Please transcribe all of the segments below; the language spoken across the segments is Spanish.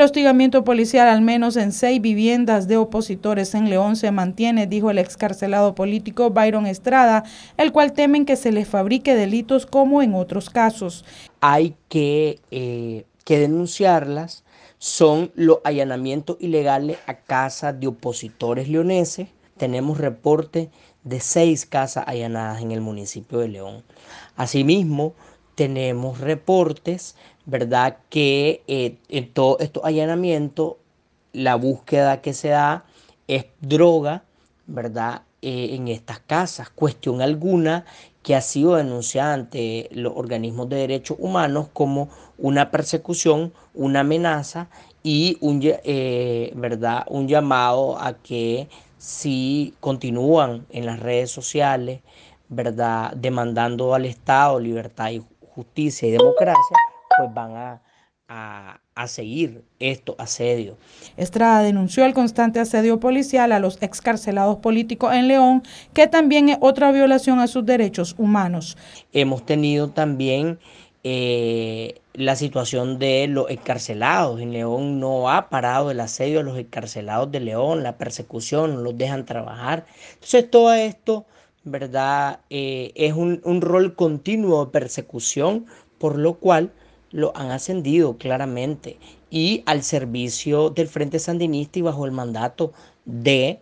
El hostigamiento policial al menos en seis viviendas de opositores en León se mantiene, dijo el excarcelado político Byron Estrada, el cual temen que se les fabrique delitos como en otros casos. Hay que, eh, que denunciarlas, son los allanamientos ilegales a casas de opositores leoneses. Tenemos reporte de seis casas allanadas en el municipio de León. Asimismo, tenemos reportes, ¿verdad? Que eh, en todos estos allanamientos, la búsqueda que se da es droga, ¿verdad? Eh, en estas casas, cuestión alguna que ha sido denunciada ante los organismos de derechos humanos como una persecución, una amenaza y un, eh, ¿verdad? un llamado a que si continúan en las redes sociales, ¿verdad? demandando al Estado libertad y justicia y democracia, pues van a, seguir estos asedios. Estrada denunció el constante asedio policial a los excarcelados políticos en León, que también es otra violación a sus derechos humanos. Hemos tenido también eh, la situación de los encarcelados. En León no ha parado el asedio a los encarcelados de León, la persecución, no los dejan trabajar. Entonces todo esto ¿verdad? Eh, es un, rol continuo de persecución, por lo cual lo han ascendido claramente y al servicio del Frente Sandinista y bajo el mandato de,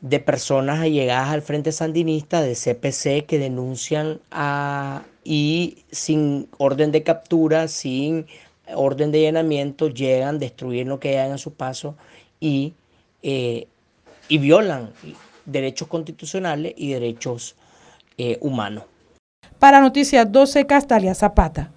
de personas allegadas al Frente Sandinista, de CPC, que denuncian a, y sin orden de captura, sin orden de llenamiento, llegan, destruyen lo que hayan a su paso y, eh, y violan derechos constitucionales y derechos eh, humanos. Para Noticias 12, Castalia Zapata.